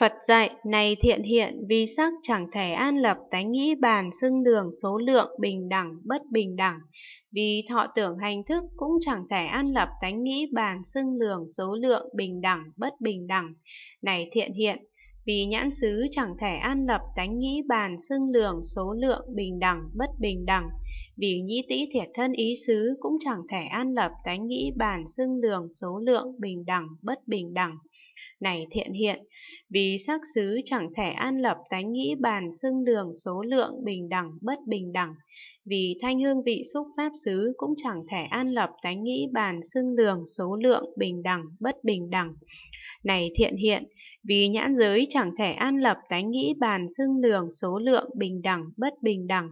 Phật dạy này thiện hiện vì sắc chẳng thể an lập tánh nghĩ bàn xưng đường số lượng bình đẳng bất bình đẳng vì thọ tưởng hành thức cũng chẳng thể an lập tánh nghĩ bàn xưng đường số lượng bình đẳng bất bình đẳng này thiện hiện vì nhãn xứ chẳng thể an lập tánh nghĩ bàn xưng lường số lượng bình đẳng bất bình đẳng. Vì nhĩ tĩ thiệt thân ý xứ cũng chẳng thể an lập tánh nghĩ bàn xưng lường số lượng bình đẳng bất bình đẳng. Này thiện hiện, vì sắc xứ chẳng thể an lập tánh nghĩ bàn xưng lường số lượng bình đẳng bất bình đẳng. Vì thanh hương vị xúc pháp xứ cũng chẳng thể an lập tánh nghĩ bàn xưng lường số lượng bình đẳng bất bình đẳng. Này thiện hiện, vì nhãn giới giới chẳng thể an lập tánh nghĩ bàn xưng lường số lượng bình đẳng bất bình đẳng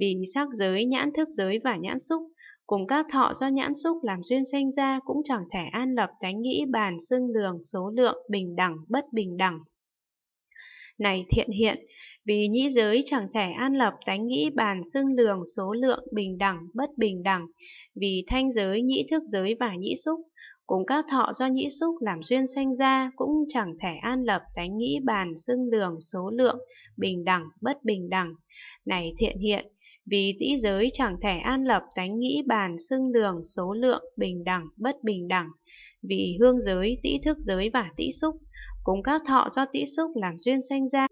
vì sắc giới nhãn thức giới và nhãn xúc cùng các thọ do nhãn xúc làm duyên sinh ra cũng chẳng thể an lập tánh nghĩ bàn xưng lường số lượng bình đẳng bất bình đẳng này thiện hiện, vì nhĩ giới chẳng thể an lập tánh nghĩ bàn xưng lường số lượng bình đẳng bất bình đẳng, vì thanh giới nhĩ thức giới và nhĩ xúc, cùng các thọ do nhĩ xúc làm duyên sanh ra cũng chẳng thể an lập tánh nghĩ bàn xưng đường số lượng bình đẳng bất bình đẳng này thiện hiện vì tĩ giới chẳng thể an lập tánh nghĩ bàn xưng lường số lượng bình đẳng bất bình đẳng vì hương giới tĩ thức giới và tĩ xúc cùng các thọ do tĩ xúc làm duyên sanh ra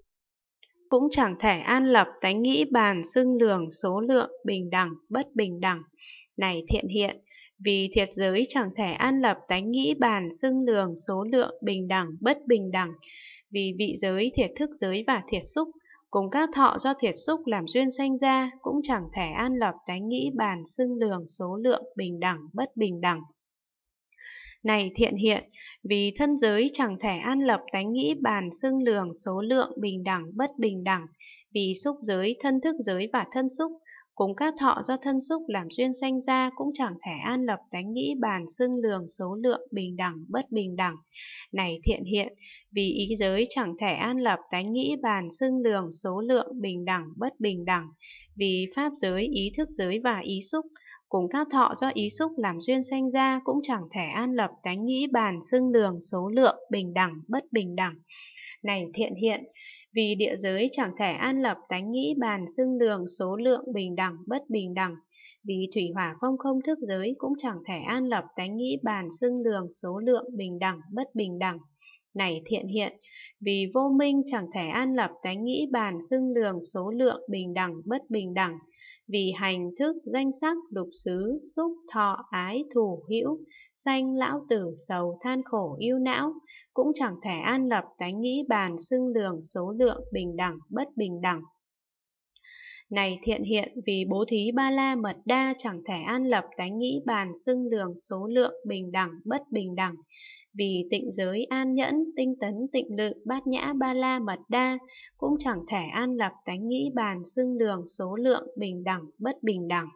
cũng chẳng thể an lập tánh nghĩ bàn xưng lường số lượng bình đẳng bất bình đẳng này thiện hiện vì thiệt giới chẳng thể an lập tánh nghĩ bàn xưng lường số lượng bình đẳng bất bình đẳng vì vị giới thiệt thức giới và thiệt xúc cùng các thọ do thiệt xúc làm duyên sanh ra cũng chẳng thể an lập tánh nghĩ bàn xưng lường số lượng bình đẳng bất bình đẳng này thiện hiện, vì thân giới chẳng thể an lập tánh nghĩ bàn xưng lường số lượng bình đẳng bất bình đẳng, vì xúc giới, thân thức giới và thân xúc, cùng các thọ do thân xúc làm duyên sanh ra cũng chẳng thể an lập tánh nghĩ bàn xưng lường số lượng bình đẳng bất bình đẳng này thiện hiện, vì ý giới chẳng thể an lập tánh nghĩ bàn xưng lường số lượng bình đẳng bất bình đẳng, vì pháp giới, ý thức giới và ý xúc, cùng các thọ do ý xúc làm duyên sanh ra cũng chẳng thể an lập tánh nghĩ bàn xưng lường số lượng bình đẳng bất bình đẳng này thiện hiện, vì địa giới chẳng thể an lập tánh nghĩ bàn xưng lường số lượng bình đẳng bất bình đẳng, vì thủy hỏa phong không thức giới cũng chẳng thể an lập tánh nghĩ bàn xưng lường số lượng bình đẳng bất bình đẳng. Này thiện hiện, vì vô minh chẳng thể an lập tánh nghĩ bàn xưng lường số lượng bình đẳng bất bình đẳng, vì hành thức danh sắc lục xứ xúc thọ ái thủ hữu sanh lão tử sầu than khổ yêu não cũng chẳng thể an lập tánh nghĩ bàn xưng lường số lượng bình đẳng bất bình đẳng này thiện hiện vì bố thí ba la mật đa chẳng thể an lập tánh nghĩ bàn xưng lường số lượng bình đẳng bất bình đẳng. Vì tịnh giới an nhẫn, tinh tấn tịnh lự bát nhã ba la mật đa cũng chẳng thể an lập tánh nghĩ bàn xưng lường số lượng bình đẳng bất bình đẳng.